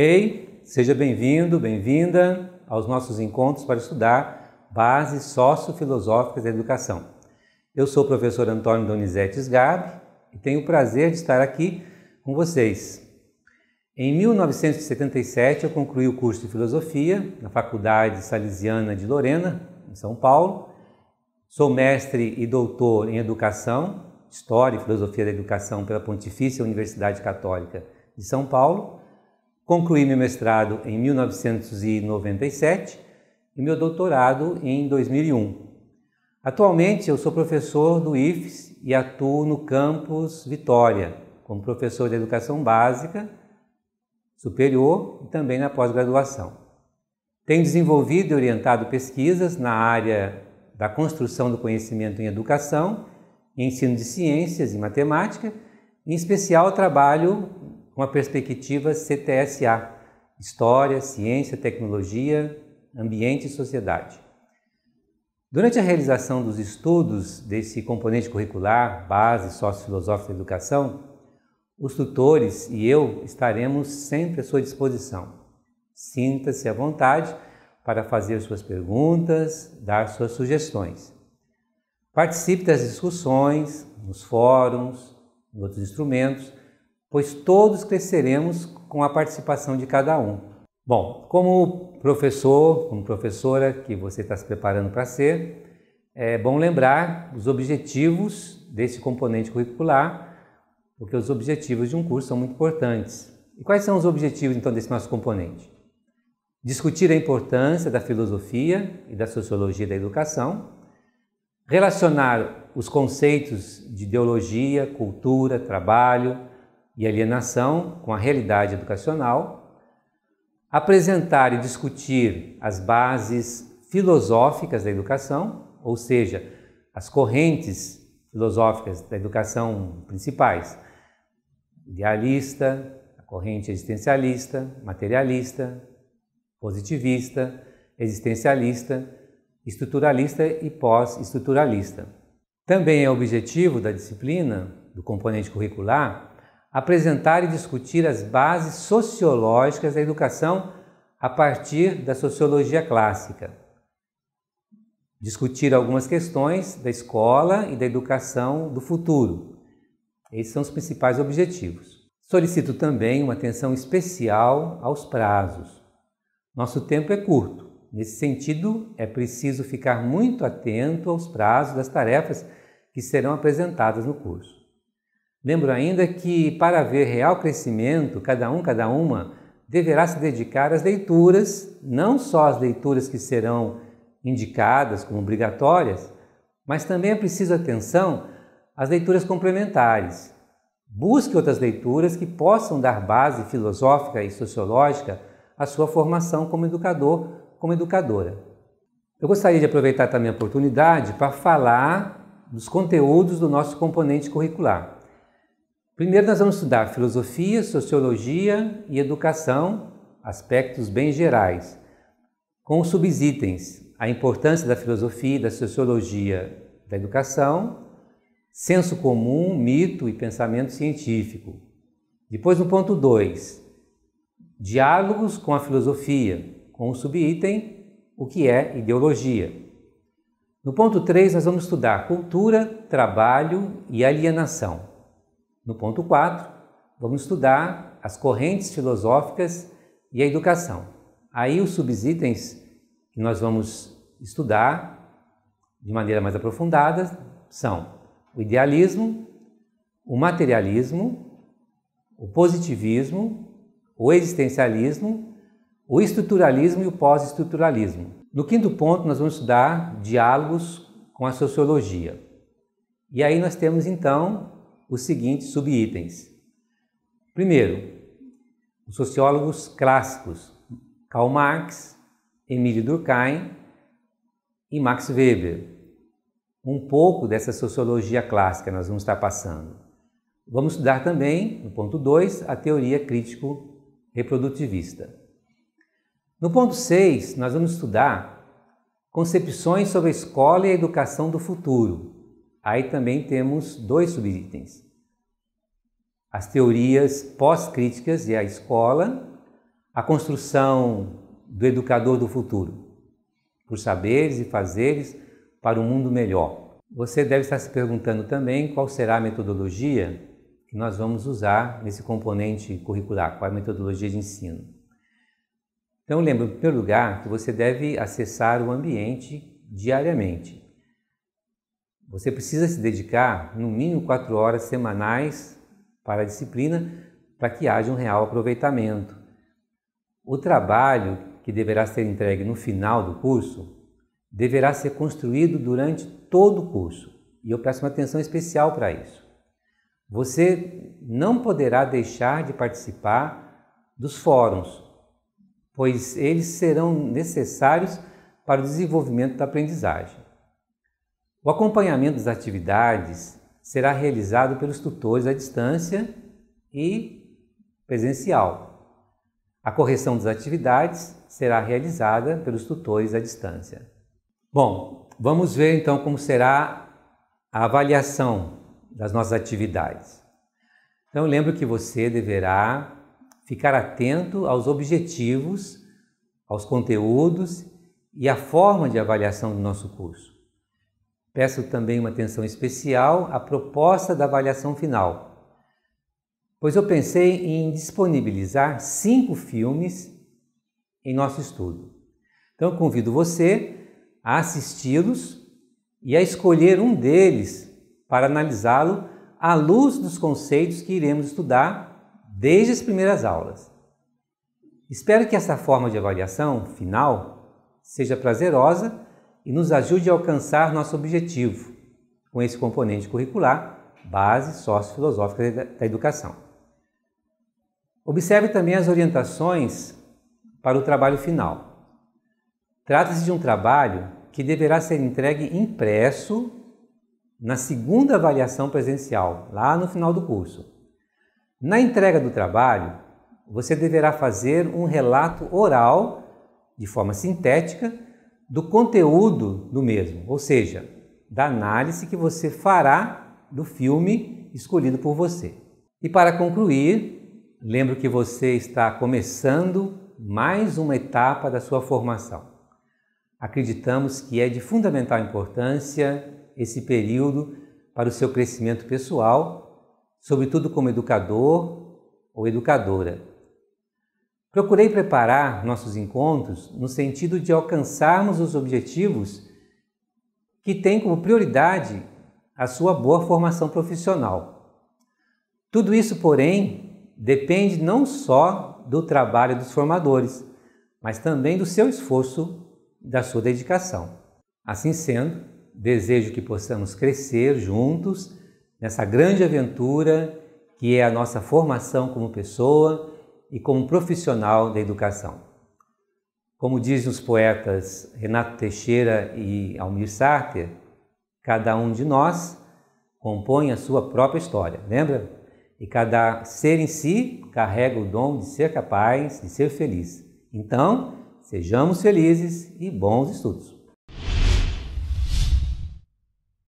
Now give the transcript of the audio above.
Ei, seja bem-vindo, bem-vinda aos nossos encontros para estudar bases sociofilosóficas da educação. Eu sou o professor Antônio Donizete Gabi e tenho o prazer de estar aqui com vocês. Em 1977 eu concluí o curso de filosofia na Faculdade Salesiana de Lorena, em São Paulo. Sou mestre e doutor em educação, história e filosofia da educação pela Pontifícia Universidade Católica de São Paulo Concluí meu mestrado em 1997 e meu doutorado em 2001. Atualmente, eu sou professor do IFES e atuo no campus Vitória, como professor de educação básica, superior e também na pós-graduação. Tenho desenvolvido e orientado pesquisas na área da construção do conhecimento em educação, ensino de ciências e matemática, em especial trabalho uma perspectiva CTSA História, Ciência, Tecnologia, Ambiente e Sociedade. Durante a realização dos estudos desse componente curricular, base sociofilosófica da educação, os tutores e eu estaremos sempre à sua disposição. Sinta-se à vontade para fazer suas perguntas, dar suas sugestões. Participe das discussões, nos fóruns, em outros instrumentos, pois todos cresceremos com a participação de cada um. Bom, como professor, como professora que você está se preparando para ser, é bom lembrar os objetivos desse componente curricular, porque os objetivos de um curso são muito importantes. E quais são os objetivos então desse nosso componente? Discutir a importância da filosofia e da sociologia da educação, relacionar os conceitos de ideologia, cultura, trabalho, e alienação com a realidade educacional, apresentar e discutir as bases filosóficas da educação, ou seja, as correntes filosóficas da educação principais: idealista, a corrente existencialista, materialista, positivista, existencialista, estruturalista e pós-estruturalista. Também é objetivo da disciplina, do componente curricular, apresentar e discutir as bases sociológicas da educação a partir da sociologia clássica. Discutir algumas questões da escola e da educação do futuro. Esses são os principais objetivos. Solicito também uma atenção especial aos prazos. Nosso tempo é curto. Nesse sentido, é preciso ficar muito atento aos prazos das tarefas que serão apresentadas no curso. Lembro ainda que, para haver real crescimento, cada um, cada uma, deverá se dedicar às leituras, não só às leituras que serão indicadas como obrigatórias, mas também é preciso atenção às leituras complementares. Busque outras leituras que possam dar base filosófica e sociológica à sua formação como educador, como educadora. Eu gostaria de aproveitar também a oportunidade para falar dos conteúdos do nosso componente curricular. Primeiro, nós vamos estudar filosofia, sociologia e educação, aspectos bem gerais, com os subitens: a importância da filosofia, da sociologia, da educação, senso comum, mito e pensamento científico. Depois, no ponto 2, diálogos com a filosofia, com o subitem o que é ideologia. No ponto 3, nós vamos estudar cultura, trabalho e alienação. No ponto 4, vamos estudar as correntes filosóficas e a educação. Aí os subitens que nós vamos estudar de maneira mais aprofundada são o idealismo, o materialismo, o positivismo, o existencialismo, o estruturalismo e o pós-estruturalismo. No quinto ponto, nós vamos estudar diálogos com a sociologia. E aí nós temos então os seguintes subitens. Primeiro, os sociólogos clássicos Karl Marx, Emílio Durkheim e Max Weber. Um pouco dessa sociologia clássica nós vamos estar passando. Vamos estudar também, no ponto 2, a teoria crítico-reprodutivista. No ponto 6, nós vamos estudar concepções sobre a escola e a educação do futuro, Aí também temos dois subitens: as teorias pós-críticas e a escola, a construção do educador do futuro, por saberes e fazeres para um mundo melhor. Você deve estar se perguntando também qual será a metodologia que nós vamos usar nesse componente curricular, qual é a metodologia de ensino. Então, lembro em primeiro lugar, que você deve acessar o ambiente diariamente. Você precisa se dedicar no mínimo quatro horas semanais para a disciplina para que haja um real aproveitamento. O trabalho que deverá ser entregue no final do curso deverá ser construído durante todo o curso e eu peço uma atenção especial para isso. Você não poderá deixar de participar dos fóruns, pois eles serão necessários para o desenvolvimento da aprendizagem. O acompanhamento das atividades será realizado pelos tutores à distância e presencial. A correção das atividades será realizada pelos tutores à distância. Bom, vamos ver então como será a avaliação das nossas atividades. Então, lembro que você deverá ficar atento aos objetivos, aos conteúdos e à forma de avaliação do nosso curso. Peço também uma atenção especial à proposta da avaliação final, pois eu pensei em disponibilizar cinco filmes em nosso estudo. Então convido você a assisti-los e a escolher um deles para analisá-lo à luz dos conceitos que iremos estudar desde as primeiras aulas. Espero que essa forma de avaliação final seja prazerosa e nos ajude a alcançar nosso objetivo com esse componente curricular, base sócio-filosófica da educação. Observe também as orientações para o trabalho final. Trata-se de um trabalho que deverá ser entregue impresso na segunda avaliação presencial, lá no final do curso. Na entrega do trabalho, você deverá fazer um relato oral de forma sintética do conteúdo do mesmo, ou seja, da análise que você fará do filme escolhido por você. E para concluir, lembro que você está começando mais uma etapa da sua formação. Acreditamos que é de fundamental importância esse período para o seu crescimento pessoal, sobretudo como educador ou educadora. Procurei preparar nossos encontros no sentido de alcançarmos os objetivos que têm como prioridade a sua boa formação profissional. Tudo isso, porém, depende não só do trabalho dos formadores, mas também do seu esforço, da sua dedicação. Assim sendo, desejo que possamos crescer juntos nessa grande aventura que é a nossa formação como pessoa e como profissional da educação. Como dizem os poetas Renato Teixeira e Almir Sartre, cada um de nós compõe a sua própria história, lembra? E cada ser em si carrega o dom de ser capaz de ser feliz. Então, sejamos felizes e bons estudos.